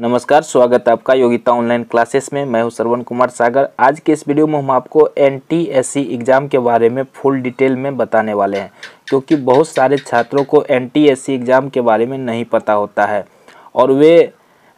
नमस्कार स्वागत है आपका योगिता ऑनलाइन क्लासेस में मैं हूं श्रवण कुमार सागर आज के इस वीडियो में हम आपको एन एग्ज़ाम के बारे में फुल डिटेल में बताने वाले हैं क्योंकि बहुत सारे छात्रों को एन एग्ज़ाम के बारे में नहीं पता होता है और वे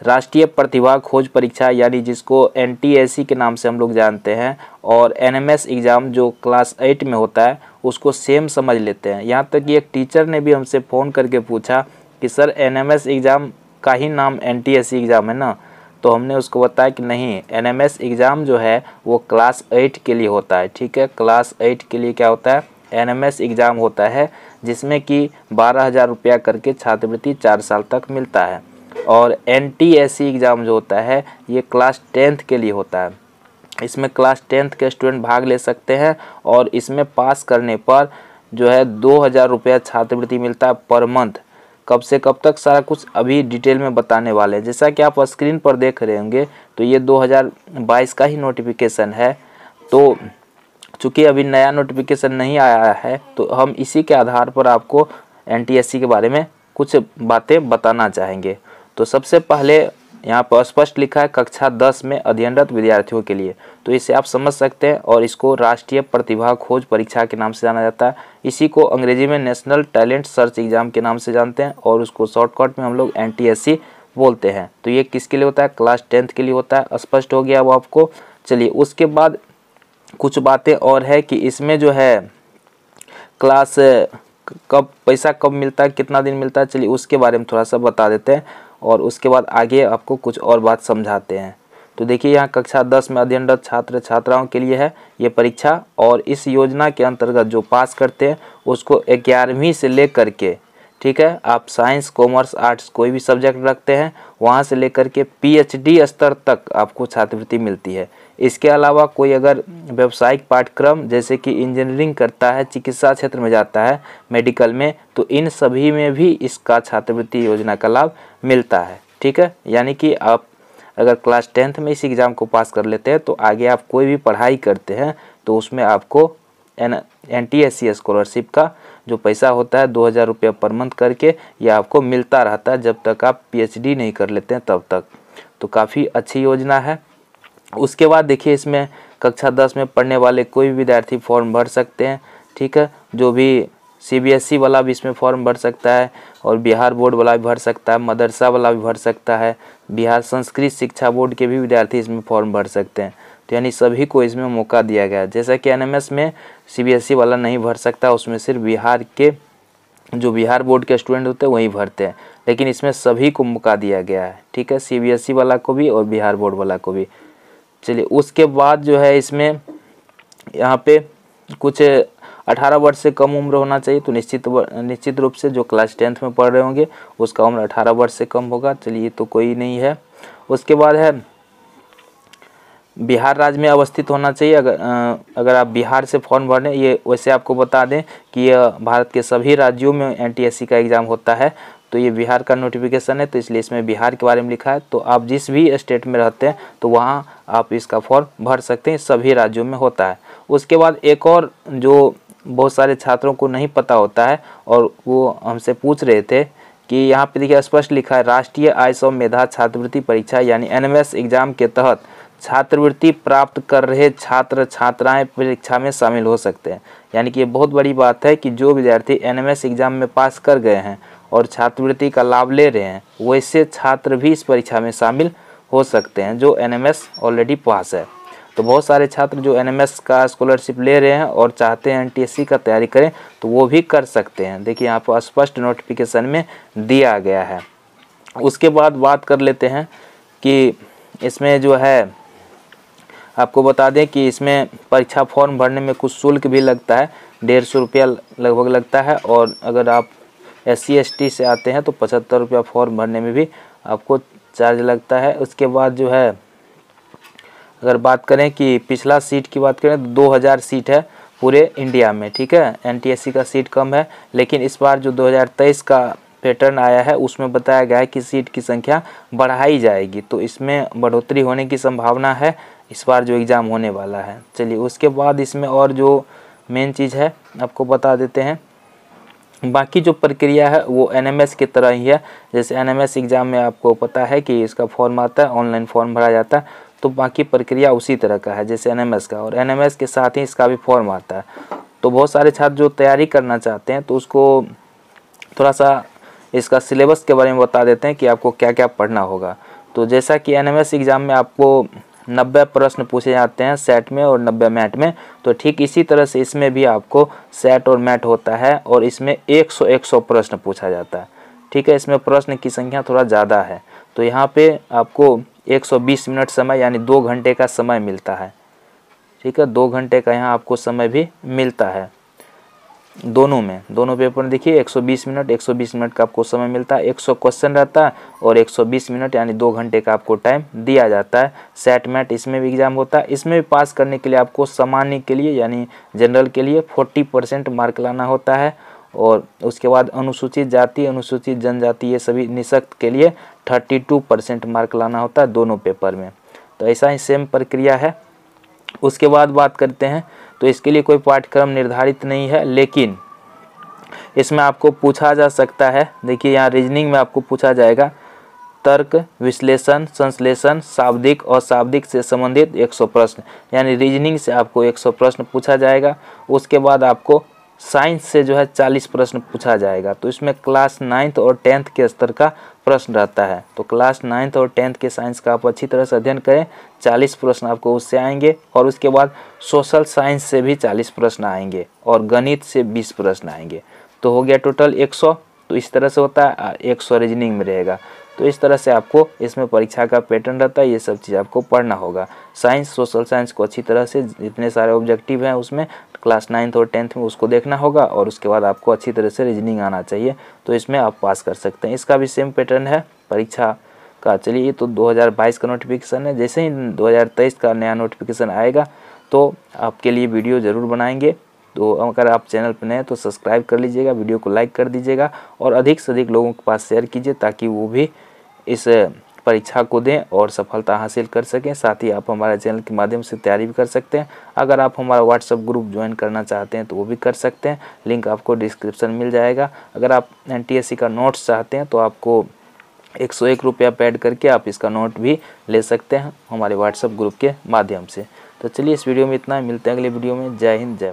राष्ट्रीय प्रतिभा खोज परीक्षा यानी जिसको एन के नाम से हम लोग जानते हैं और एन एग्ज़ाम जो क्लास एट में होता है उसको सेम समझ लेते हैं यहाँ तक कि एक टीचर ने भी हमसे फ़ोन करके पूछा कि सर एन एग्ज़ाम का ही नाम एन एग्ज़ाम है ना तो हमने उसको बताया कि नहीं एन एग्ज़ाम जो है वो क्लास एट के लिए होता है ठीक है क्लास एट के लिए क्या होता है एन एग्ज़ाम होता है जिसमें कि बारह हज़ार रुपया करके छात्रवृत्ति चार साल तक मिलता है और एन एग्ज़ाम जो होता है ये क्लास टेंथ के लिए होता है इसमें क्लास टेंथ के स्टूडेंट भाग ले सकते हैं और इसमें पास करने पर जो है दो हज़ार रुपया छात्रवृत्ति मिलता है पर मंथ कब से कब तक सारा कुछ अभी डिटेल में बताने वाले हैं जैसा कि आप स्क्रीन पर देख रहे होंगे तो ये 2022 का ही नोटिफिकेशन है तो चूँकि अभी नया नोटिफिकेशन नहीं आया है तो हम इसी के आधार पर आपको एन के बारे में कुछ बातें बताना चाहेंगे तो सबसे पहले यहाँ पर स्पष्ट लिखा है कक्षा दस में अध्ययनरत विद्यार्थियों के लिए तो इसे आप समझ सकते हैं और इसको राष्ट्रीय प्रतिभा खोज परीक्षा के नाम से जाना जाता है इसी को अंग्रेजी में नेशनल टैलेंट सर्च एग्जाम के नाम से जानते हैं और उसको शॉर्टकट में हम लोग एन बोलते हैं तो ये किसके लिए होता है क्लास टेंथ के लिए होता है स्पष्ट हो गया वो आपको चलिए उसके बाद कुछ बातें और है कि इसमें जो है क्लास कब पैसा कब मिलता है कितना दिन मिलता है चलिए उसके बारे में थोड़ा सा बता देते हैं और उसके बाद आगे आपको कुछ और बात समझाते हैं तो देखिए यहाँ कक्षा दस में अध्ययनरत छात्र छात्राओं के लिए है ये परीक्षा और इस योजना के अंतर्गत जो पास करते हैं उसको ग्यारहवीं से ले करके ठीक है आप साइंस कॉमर्स आर्ट्स कोई भी सब्जेक्ट रखते हैं वहाँ से लेकर के पीएचडी स्तर तक आपको छात्रवृत्ति मिलती है इसके अलावा कोई अगर व्यावसायिक पाठ्यक्रम जैसे कि इंजीनियरिंग करता है चिकित्सा क्षेत्र में जाता है मेडिकल में तो इन सभी में भी इसका छात्रवृत्ति योजना का लाभ मिलता है ठीक है यानी कि आप अगर क्लास टेंथ में इस एग्ज़ाम को पास कर लेते हैं तो आगे आप कोई भी पढ़ाई करते हैं तो उसमें आपको N N T S C scholarship का जो पैसा होता है दो हज़ार रुपये पर मंथ करके ये आपको मिलता रहता है जब तक आप पीएचडी नहीं कर लेते हैं तब तक तो काफ़ी अच्छी योजना है उसके बाद देखिए इसमें कक्षा दस में पढ़ने वाले कोई भी विद्यार्थी फॉर्म भर सकते हैं ठीक है जो भी सीबीएसई e वाला भी इसमें फॉर्म भर सकता है और बिहार बोर्ड वाला भी भर सकता है मदरसा वाला भी भर सकता है बिहार संस्कृत शिक्षा बोर्ड के भी विद्यार्थी इसमें फॉर्म भर सकते हैं तो यानी सभी को इसमें मौका दिया गया है जैसा कि एनएमएस में सीबीएसई e वाला नहीं भर सकता उसमें सिर्फ बिहार के जो बिहार बोर्ड के स्टूडेंट होते हैं वही भरते हैं लेकिन इसमें सभी को मौका दिया गया है ठीक है सी e वाला को भी और बिहार बोर्ड वाला को भी चलिए उसके बाद जो है इसमें यहाँ पे कुछ अठारह वर्ष से कम उम्र होना चाहिए तो निश्चित निश्चित रूप से जो क्लास टेंथ में पढ़ रहे होंगे उसका उम्र अठारह वर्ष से कम होगा चलिए तो कोई नहीं है उसके बाद है बिहार राज्य में अवस्थित होना चाहिए अगर अगर आप बिहार से फॉर्म भर लें ये वैसे आपको बता दें कि भारत के सभी राज्यों में एन का एग्ज़ाम होता है तो ये बिहार का नोटिफिकेशन है तो इसलिए इसमें बिहार के बारे में लिखा है तो आप जिस भी स्टेट में रहते हैं तो वहाँ आप इसका फॉर्म भर सकते हैं सभी राज्यों में होता है उसके बाद एक और जो बहुत सारे छात्रों को नहीं पता होता है और वो हमसे पूछ रहे थे कि यहाँ पे देखिए स्पष्ट लिखा है राष्ट्रीय आय सौ मेधा छात्रवृत्ति परीक्षा यानी एन एग्ज़ाम के तहत छात्रवृत्ति प्राप्त कर रहे छात्र छात्राएं परीक्षा में शामिल हो सकते हैं यानी कि ये बहुत बड़ी बात है कि जो विद्यार्थी एन एग्ज़ाम में पास कर गए हैं और छात्रवृत्ति का लाभ ले रहे हैं वैसे छात्र भी इस परीक्षा में शामिल हो सकते हैं जो एन ऑलरेडी पास है तो बहुत सारे छात्र जो एन का स्कॉलरशिप ले रहे हैं और चाहते हैं एन का तैयारी करें तो वो भी कर सकते हैं देखिए यहाँ पर स्पष्ट नोटिफिकेशन में दिया गया है उसके बाद बात कर लेते हैं कि इसमें जो है आपको बता दें कि इसमें परीक्षा फॉर्म भरने में कुछ शुल्क भी लगता है डेढ़ सौ रुपया लगभग लगता है और अगर आप एस सी से आते हैं तो पचहत्तर रुपया फॉर्म भरने में भी आपको चार्ज लगता है उसके बाद जो है अगर बात करें कि पिछला सीट की बात करें तो दो हज़ार सीट है पूरे इंडिया में ठीक है एन का सीट कम है लेकिन इस बार जो 2023 का पैटर्न आया है उसमें बताया गया है कि सीट की संख्या बढ़ाई जाएगी तो इसमें बढ़ोतरी होने की संभावना है इस बार जो एग्ज़ाम होने वाला है चलिए उसके बाद इसमें और जो मेन चीज़ है आपको बता देते हैं बाकी जो प्रक्रिया है वो एनएमएस की तरह ही है जैसे एनएमएस एग्ज़ाम में आपको पता है कि इसका फॉर्म आता है ऑनलाइन फॉर्म भरा जाता है तो बाकी प्रक्रिया उसी तरह का है जैसे एनएमएस का और एनएमएस के साथ ही इसका भी फॉर्म आता है तो बहुत सारे छात्र जो तैयारी करना चाहते हैं तो उसको थोड़ा सा इसका सिलेबस के बारे में बता देते हैं कि आपको क्या क्या पढ़ना होगा तो जैसा कि एस एग्ज़ाम में आपको नब्बे प्रश्न पूछे जाते हैं सेट में और नब्बे मैट में तो ठीक इसी तरह से इसमें भी आपको सेट और मैट होता है और इसमें एक सौ एक सौ प्रश्न पूछा जाता है ठीक है इसमें प्रश्न की संख्या थोड़ा ज़्यादा है तो यहाँ पे आपको 120 मिनट समय यानी दो घंटे का समय मिलता है ठीक है दो घंटे का यहाँ आपको समय भी मिलता है दोनों में दोनों पेपर में देखिए 120 मिनट 120 मिनट का आपको समय मिलता है 100 क्वेश्चन रहता है और 120 मिनट यानी दो घंटे का आपको टाइम दिया जाता है सेट मैट इसमें भी एग्ज़ाम होता है इसमें भी पास करने के लिए आपको सामान्य के लिए यानी जनरल के लिए 40 परसेंट मार्क लाना होता है और उसके बाद अनुसूचित जाति अनुसूचित जनजाति ये सभी निःशक्त के लिए थर्टी परसेंट मार्क लाना होता है दोनों पेपर में तो ऐसा ही सेम प्रक्रिया है उसके बाद बात करते हैं तो इसके लिए कोई पाठ्यक्रम निर्धारित नहीं है लेकिन इसमें आपको पूछा जा सकता है देखिए यहाँ रीजनिंग में आपको पूछा जाएगा तर्क विश्लेषण संश्लेषण शाब्दिक और शाब्दिक से संबंधित 100 प्रश्न यानी रीजनिंग से आपको 100 प्रश्न पूछा जाएगा उसके बाद आपको साइंस से जो है चालीस प्रश्न पूछा जाएगा तो इसमें क्लास नाइन्थ और टेंथ के स्तर का प्रश्न रहता है तो क्लास नाइन्थ और टेंथ के साइंस का आप अच्छी तरह से अध्ययन करें चालीस प्रश्न आपको उससे आएंगे और उसके बाद सोशल साइंस से भी चालीस प्रश्न आएंगे और गणित से बीस प्रश्न आएंगे तो हो गया टोटल एक सौ तो इस तरह से होता है एक सौ रीजनिंग में रहेगा तो इस तरह से आपको इसमें परीक्षा का पैटर्न रहता है ये सब चीज़ आपको पढ़ना होगा साइंस सोशल साइंस को अच्छी तरह से जितने सारे ऑब्जेक्टिव हैं उसमें क्लास नाइन्थ और टेंथ में उसको देखना होगा और उसके बाद आपको अच्छी तरह से रीजनिंग आना चाहिए तो इसमें आप पास कर सकते हैं इसका भी सेम पैटर्न है परीक्षा का चलिए ये तो 2022 का नोटिफिकेशन है जैसे ही 2023 का नया नोटिफिकेशन आएगा तो आपके लिए वीडियो ज़रूर बनाएंगे तो अगर आप चैनल पर नए हैं तो सब्सक्राइब कर लीजिएगा वीडियो को लाइक कर दीजिएगा और अधिक से अधिक लोगों के पास शेयर कीजिए ताकि वो भी इस परीक्षा को दें और सफलता हासिल कर सकें साथ ही आप हमारे चैनल के माध्यम से तैयारी भी कर सकते हैं अगर आप हमारा व्हाट्सअप ग्रुप ज्वाइन करना चाहते हैं तो वो भी कर सकते हैं लिंक आपको डिस्क्रिप्शन मिल जाएगा अगर आप एन का नोट्स चाहते हैं तो आपको एक सौ एक रुपया पैड करके आप इसका नोट भी ले सकते हैं हमारे व्हाट्सअप ग्रुप के माध्यम से तो चलिए इस वीडियो में इतना मिलते हैं अगले वीडियो में जय हिंद जय